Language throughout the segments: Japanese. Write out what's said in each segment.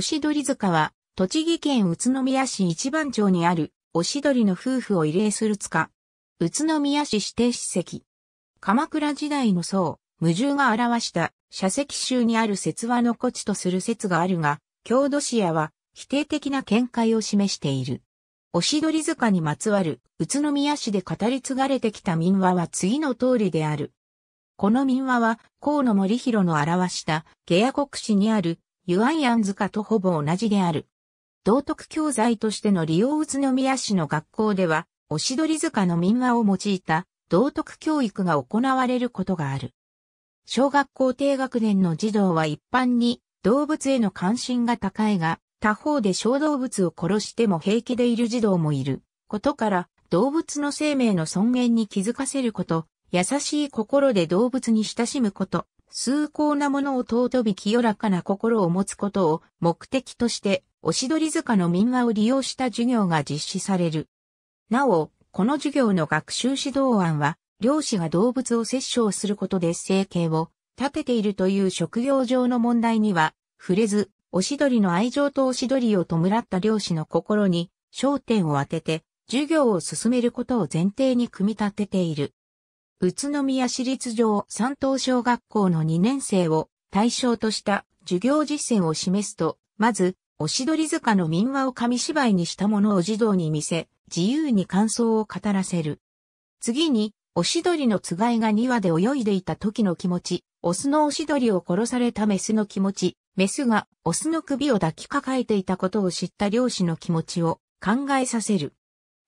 し鳥塚は、栃木県宇都宮市一番町にある、おしどりの夫婦を慰霊する塚。宇都宮市指定史跡。鎌倉時代の僧、無重が表した、社石集にある説話の古地とする説があるが、郷土史屋は、否定的な見解を示している。おしどり塚にまつわる、宇都宮市で語り継がれてきた民話は次の通りである。この民話は、河野守弘の表した、下野国史にある、ユアイアン塚とほぼ同じである。道徳教材としての利用宇都宮市の学校では、おしどり塚の民話を用いた道徳教育が行われることがある。小学校低学年の児童は一般に動物への関心が高いが、他方で小動物を殺しても平気でいる児童もいることから、動物の生命の尊厳に気づかせること、優しい心で動物に親しむこと、崇高なものを尊び清らかな心を持つことを目的として、おしどり塚の民話を利用した授業が実施される。なお、この授業の学習指導案は、漁師が動物を殺傷することで生計を立てているという職業上の問題には、触れず、おしどりの愛情とおしどりを弔った漁師の心に焦点を当てて、授業を進めることを前提に組み立てている。宇都宮市立上三等小学校の2年生を対象とした授業実践を示すと、まず、おしどり塚の民話を紙芝居にしたものを児童に見せ、自由に感想を語らせる。次に、おしどりのつがいが2羽で泳いでいた時の気持ち、オスのおしどりを殺されたメスの気持ち、メスがオスの首を抱きかかえていたことを知った漁師の気持ちを考えさせる。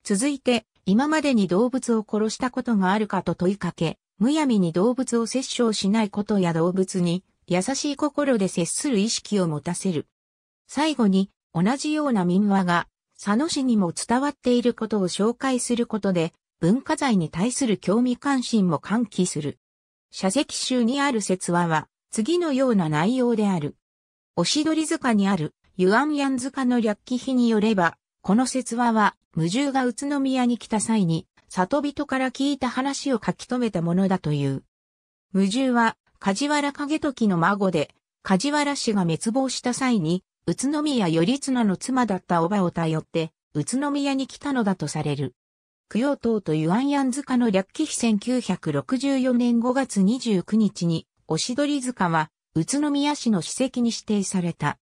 続いて、今までに動物を殺したことがあるかと問いかけ、むやみに動物を殺傷しないことや動物に優しい心で接する意識を持たせる。最後に同じような民話が佐野市にも伝わっていることを紹介することで文化財に対する興味関心も喚起する。社石集にある説話は次のような内容である。おしどり塚にあるユアンヤン塚の略記碑によれば、この説話は無重が宇都宮に来た際に、里人から聞いた話を書き留めたものだという。無重は、梶原景時の孫で、梶原氏が滅亡した際に、宇都宮頼綱の妻だったおばを頼って、宇都宮に来たのだとされる。供養塔とユアンヤン塚の略記碑1964年5月29日に、おしどり塚は、宇都宮市の史跡に指定された。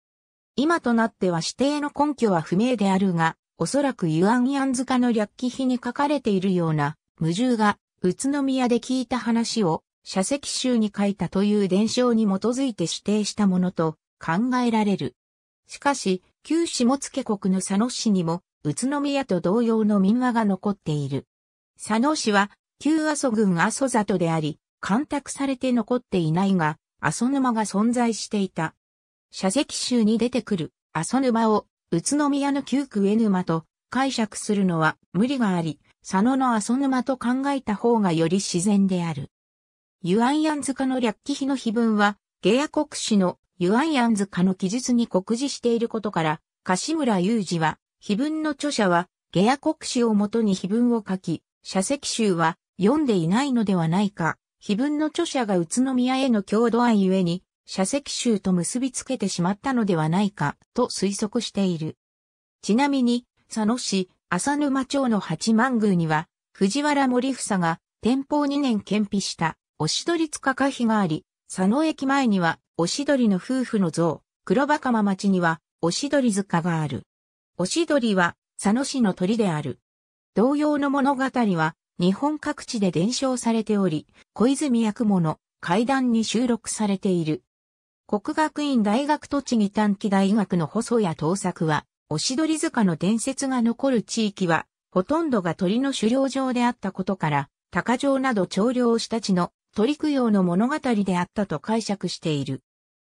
今となっては指定の根拠は不明であるが、おそらくユアンヤン塚の略記碑に書かれているような、無盾が、宇都宮で聞いた話を、社石集に書いたという伝承に基づいて指定したものと考えられる。しかし、旧下野国の佐野市にも、宇都宮と同様の民話が残っている。佐野市は、旧阿蘇郡阿蘇里であり、干拓されて残っていないが、阿蘇沼が存在していた。社石集に出てくる阿蘇沼を宇都宮の旧区上沼と解釈するのは無理があり、佐野の阿蘇沼と考えた方がより自然である。ユアンヤン塚の略記碑の碑文は、ゲア国史のユアンヤン塚の記述に告示していることから、柏村雄二は、碑文の著者は、ゲア国史をもとに碑文を書き、社石集は読んでいないのではないか。碑文の著者が宇都宮への郷土愛ゆえに、社石集と結びつけてしまったのではないかと推測している。ちなみに、佐野市浅沼町の八幡宮には、藤原森房が天保2年検費した、おしどり塚可碑があり、佐野駅前には、おしどりの夫婦の像、黒場鎌町には、おしどり塚がある。おしどりは、佐野市の鳥である。同様の物語は、日本各地で伝承されており、小泉八雲の段に収録されている。国学院大学栃木短期大学の細谷東作は、おしどり塚の伝説が残る地域は、ほとんどが鳥の狩猟場であったことから、鷹城など長をしたちの鳥供養の物語であったと解釈している。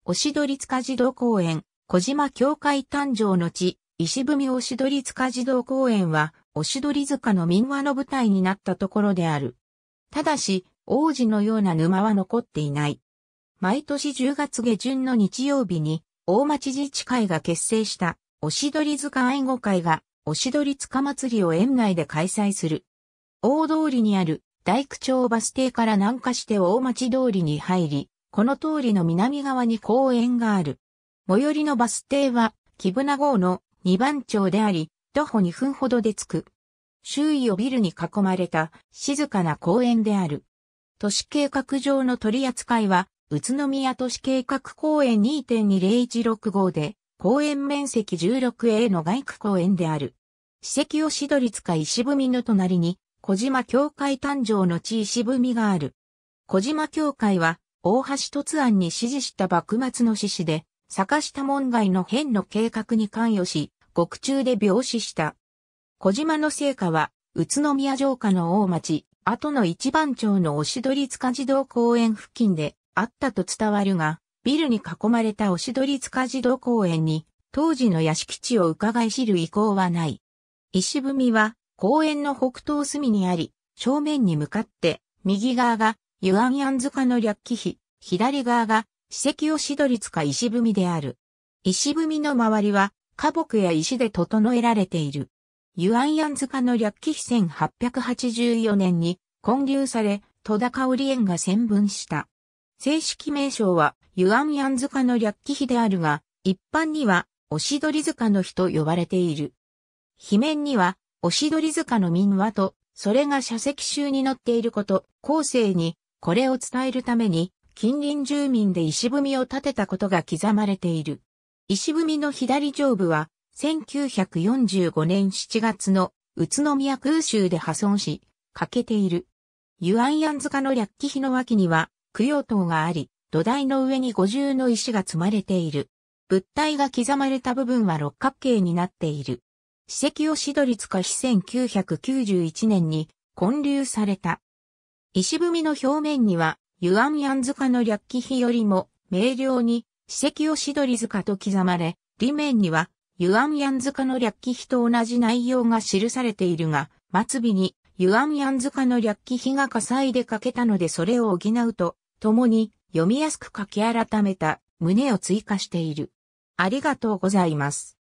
おしどり塚児童公園、小島教会誕生の地、石踏どり塚児童公園は、おしどり塚の民話の舞台になったところである。ただし、王子のような沼は残っていない。毎年10月下旬の日曜日に、大町自治会が結成した、おしどり塚愛護会が、おしどり塚祭りを園内で開催する。大通りにある、大工町バス停から南下して大町通りに入り、この通りの南側に公園がある。最寄りのバス停は、木船号の2番町であり、徒歩2分ほどで着く。周囲をビルに囲まれた静かな公園である。都市計画上の取り扱いは宇都宮都市計画公園2.20165号で、公園面積 16A の外区公園である。史跡をしどりつか石踏みの隣に、小島教会誕生の地石踏みがある。小島教会は、大橋突案に指示した幕末の志士で、坂下門外の変の計画に関与し、獄中で病死した。小島の成果は、宇都宮城下の大町、後の一番町のおしどり塚児童公園付近で、あったと伝わるが、ビルに囲まれたおしどり塚児童公園に、当時の屋敷地を伺い知る意向はない。石踏みは、公園の北東隅にあり、正面に向かって、右側が、ユアンヤン塚の略記碑、左側が、史跡おしどり塚石踏みである。石踏みの周りは、花木や石で整えられている。ユアンヤン塚の略記碑1884年に、混流され、戸田香織園が線分した。正式名称は、ユアンヤン塚の略記碑であるが、一般には、おしどり塚の碑と呼ばれている。碑面には、おしどり塚の民話と、それが社石集に載っていること、後世に、これを伝えるために、近隣住民で石踏みを建てたことが刻まれている。石踏みの左上部は、1945年7月の宇都宮空襲で破損し、欠けている。ユアンヤン塚の略記碑の脇には、供養塔があり、土台の上に五重の石が積まれている。物体が刻まれた部分は六角形になっている。史跡をしどりツ化し1991年に建立された。石踏みの表面には、ユアンヤン塚の略記碑よりも明瞭に史跡をしどり塚と刻まれ、裏面にはユアンヤン塚の略記碑と同じ内容が記されているが、末尾にユアンヤン塚の略記碑が火災で欠けたのでそれを補うと共に読みやすく書き改めた旨を追加している。ありがとうございます。